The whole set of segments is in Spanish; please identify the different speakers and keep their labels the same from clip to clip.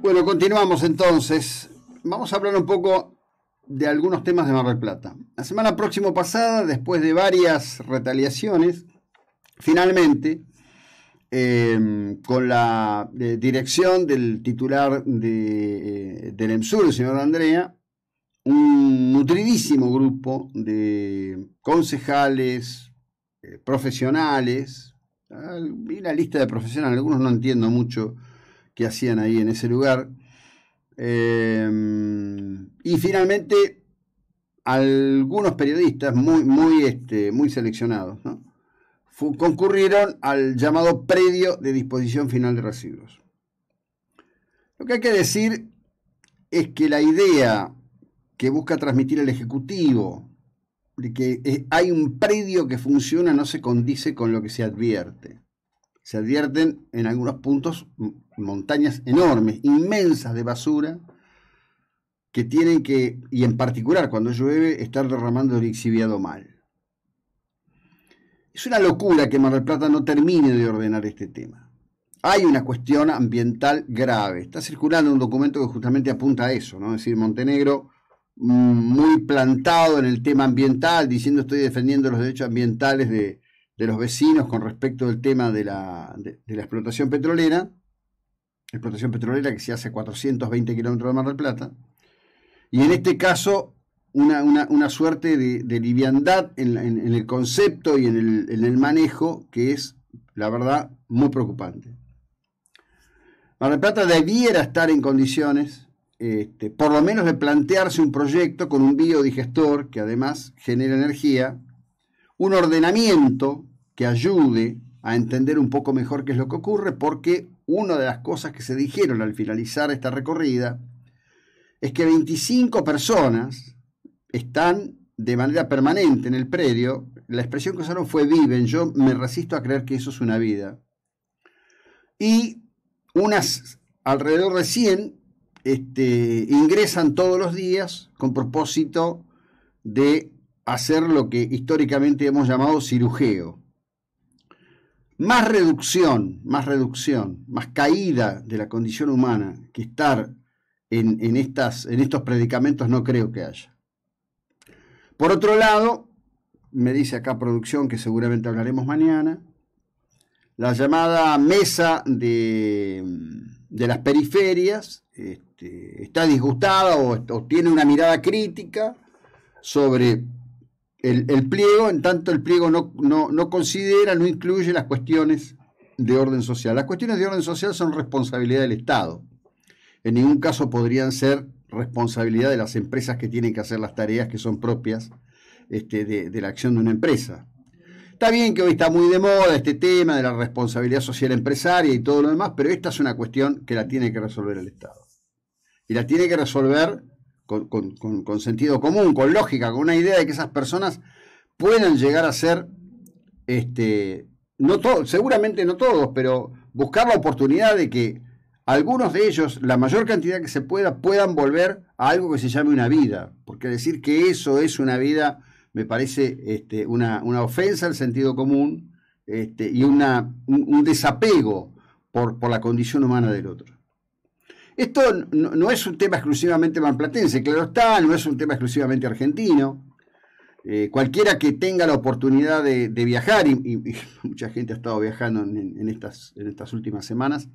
Speaker 1: Bueno, continuamos entonces. Vamos a hablar un poco de algunos temas de Mar del Plata. La semana próxima pasada, después de varias retaliaciones, finalmente, em, con la eh, dirección del titular de, eh, del EMSUR, el señor Andrea, un nutridísimo grupo de concejales, eh, profesionales, y la lista de profesionales, algunos no entiendo mucho que hacían ahí en ese lugar. Em, y finalmente, algunos periodistas muy, muy, este, muy seleccionados concurrieron al llamado predio de disposición final de residuos. Lo que hay que decir es que la idea que busca transmitir el Ejecutivo de que eh, hay un predio que funciona no se condice con lo que se advierte. Se advierten en algunos puntos mm, montañas enormes, inmensas de basura, que tienen que, y en particular cuando llueve, estar derramando el exhibiado mal. Es una locura que Mar del Plata no termine de ordenar este tema. Hay una cuestión ambiental grave. Está circulando un documento que justamente apunta a eso, ¿no? Es decir, Montenegro mm, muy plantado en el tema ambiental, diciendo estoy defendiendo los derechos ambientales de, los vecinos con respecto al tema de la, de la explotación petrolera, explotación petrolera que se hace a 420 kilómetros de Mar del Plata, y en este caso una, suerte de, liviandad en, el concepto y en el, manejo que es, la verdad, muy preocupante. Mar del Plata debiera estar en condiciones, este, por lo menos, de plantearse un proyecto con un biodigestor que además genera energía, un ordenamiento que ayude a entender un poco mejor qué es lo que ocurre, porque una de las cosas que se dijeron al finalizar esta recorrida es que 25 personas están de manera permanente en el predio. La expresión que usaron fue viven. Yo me resisto a creer que eso es una vida. Y unas alrededor de 100 este, ingresan todos los días con propósito de hacer lo que históricamente hemos llamado cirujeo más reducción, más reducción, más caída de la condición humana que estar en, estas, en estos predicamentos no creo que haya. Por otro lado, me dice acá producción que seguramente hablaremos mañana, la llamada mesa de, las periferias este, está disgustada o tiene una mirada crítica sobre el, pliego, en tanto el pliego no, considera, no incluye las cuestiones de orden social. Las cuestiones de orden social son responsabilidad del Estado. En ningún caso podrían ser responsabilidad de las empresas que tienen que hacer las tareas que son propias este, de, de la acción de una empresa. Está bien que hoy está muy de moda este tema de la responsabilidad social empresaria y todo lo demás, pero esta es una cuestión que la tiene que resolver el Estado. Y la tiene que resolver con, sentido común, con lógica, con una idea de que esas personas puedan llegar a ser, este, no todo, seguramente no todos, pero buscar la oportunidad de que algunos de ellos, la mayor cantidad que se pueda, puedan volver a algo que se llame una vida. Porque decir que eso es una vida me parece este, una, ofensa al sentido común este, y una, un, desapego por la condición humana del otro. Esto no, es un tema exclusivamente manplatense, claro está, no es un tema exclusivamente argentino. Eh, cualquiera que tenga la oportunidad de, viajar, y, mucha gente ha estado viajando en, estas, en estas últimas semanas,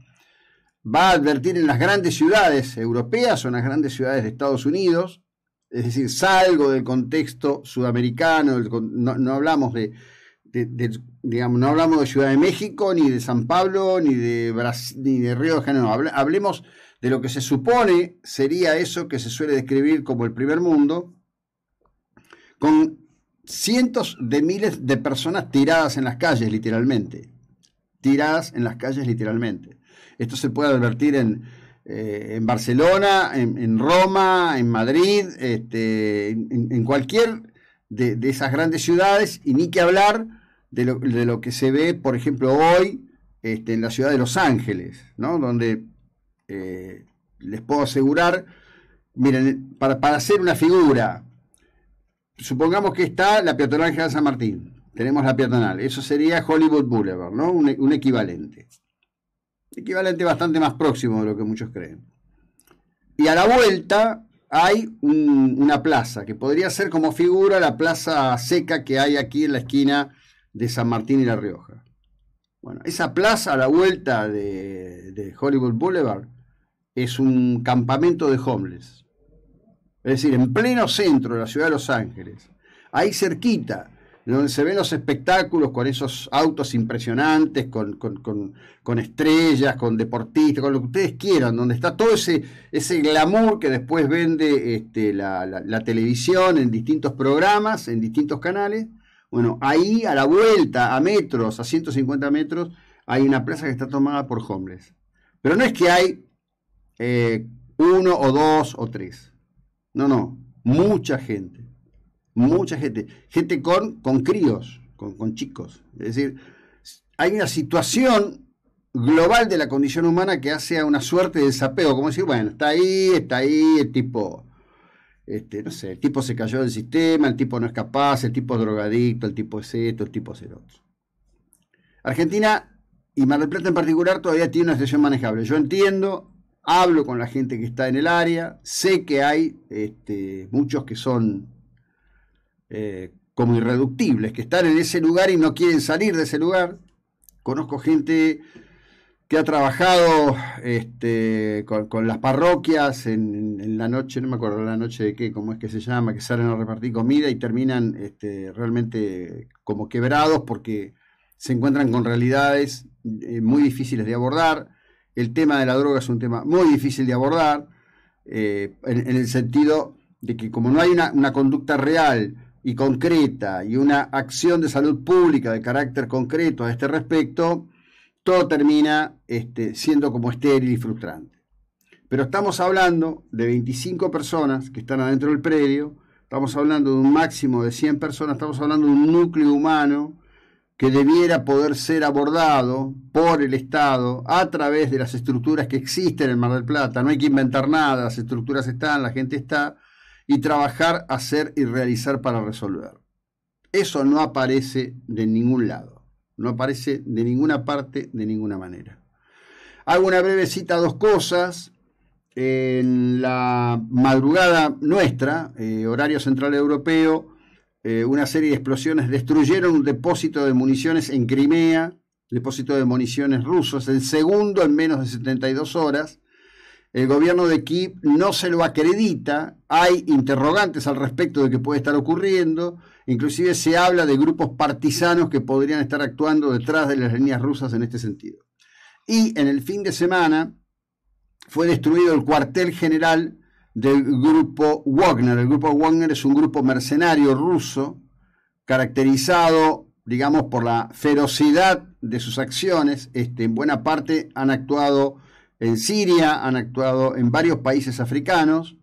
Speaker 1: va a advertir en las grandes ciudades europeas o en las grandes ciudades de Estados Unidos, es decir, salgo del contexto sudamericano, no, hablamos de, digamos, no hablamos de Ciudad de México, ni de San Pablo, ni de ni de Río de Janeiro, hablemos de lo que se supone sería eso que se suele describir como el primer mundo, con cientos de miles de personas tiradas en las calles, literalmente. Tiradas en las calles, literalmente. Esto se puede advertir en, eh, en Barcelona, en, Roma, en Madrid, este, en, en, cualquier de, esas grandes ciudades, y ni que hablar de lo, que se ve, por ejemplo, hoy este, en la ciudad de Los Ángeles, ¿no? donde eh, les puedo asegurar, miren, para, hacer una figura, supongamos que está la peatonal de San Martín, tenemos la peatonal, eso sería Hollywood Boulevard, ¿no? Un, un equivalente. Equivalente bastante más próximo de lo que muchos creen. Y a la vuelta hay una plaza, que podría ser como figura la plaza seca que hay aquí en la esquina de San Martín y La Rioja. Bueno, esa plaza a la vuelta de, Hollywood Boulevard es un campamento de homeless. Es decir, en pleno centro de la ciudad de Los Ángeles, ahí cerquita, donde se ven los espectáculos con esos autos impresionantes, con, con, estrellas, con deportistas, con lo que ustedes quieran, donde está todo ese, ese glamour que después vende este, la televisión en distintos programas, en distintos canales bueno, ahí a la vuelta, a metros, a 150 metros, hay una plaza que está tomada por hombres. Pero no es que hay eh, uno o dos o tres. No, no, mucha gente. Mucha gente. Gente con, con críos, con, chicos. Es decir, hay una situación global de la condición humana que hace a una suerte de desapego. como decir, bueno, está ahí, está ahí, el tipo este, no sé, el tipo se cayó del sistema, el tipo no es capaz, el tipo es drogadicto, el tipo es esto, el tipo es el otro. Argentina y Mar del Plata en particular todavía tiene una situación manejable. Yo entiendo, hablo con la gente que está en el área, sé que hay este, muchos que son eh, como irreductibles, que están en ese lugar y no quieren salir de ese lugar. Conozco gente que ha trabajado este, con, las parroquias en, la noche, no me acuerdo la noche de qué, cómo es que se llama, que salen a repartir comida y terminan este, realmente como quebrados porque se encuentran con realidades eh, muy difíciles de abordar. El tema de la droga es un tema muy difícil de abordar, eh, en, el sentido de que como no hay una conducta real y concreta y una acción de salud pública de carácter concreto a este respecto, todo termina este, siendo como estéril y frustrante. Pero estamos hablando de 25 personas que están adentro del predio, estamos hablando de un máximo de 100 personas, estamos hablando de un núcleo humano que debiera poder ser abordado por el Estado a través de las estructuras que existen en Mar del Plata. No hay que inventar nada, las estructuras están, la gente está, y trabajar, hacer y realizar para resolver. Eso no aparece de ningún lado. No aparece de ninguna parte, de ninguna manera. Hago una breve cita a dos cosas. En la madrugada nuestra, eh, horario central europeo, eh, una serie de explosiones destruyeron un depósito de municiones en Crimea, depósito de municiones rusos, el segundo en menos de 72 horas. El gobierno de Kiev no se lo acredita, hay interrogantes al respecto de que puede estar ocurriendo, inclusive se habla de grupos partisanos que podrían estar actuando detrás de las líneas rusas en este sentido. Y en el fin de semana fue destruido el cuartel general del grupo Wagner. El grupo Wagner es un grupo mercenario ruso caracterizado, digamos, por la ferocidad de sus acciones. Este, en buena parte han actuado en Siria, han actuado en varios países africanos.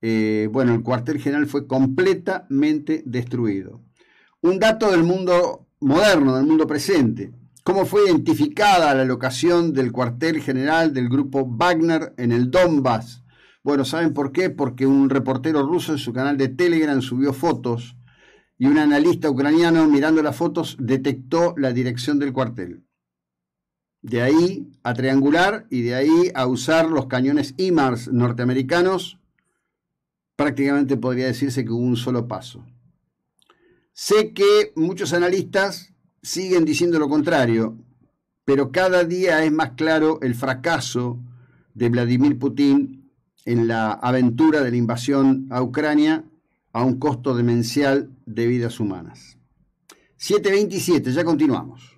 Speaker 1: Eh, bueno, el cuartel general fue completamente destruido. Un dato del mundo moderno, del mundo presente. ¿Cómo fue identificada la locación del cuartel general del grupo Wagner en el Donbass? Bueno, ¿saben por qué? Porque un reportero ruso en su canal de Telegram subió fotos y un analista ucraniano mirando las fotos detectó la dirección del cuartel de ahí a triangular y de ahí a usar los cañones IMARS norteamericanos, prácticamente podría decirse que hubo un solo paso. Sé que muchos analistas siguen diciendo lo contrario, pero cada día es más claro el fracaso de Vladimir Putin en la aventura de la invasión a Ucrania a un costo demencial de vidas humanas. 7.27, ya continuamos.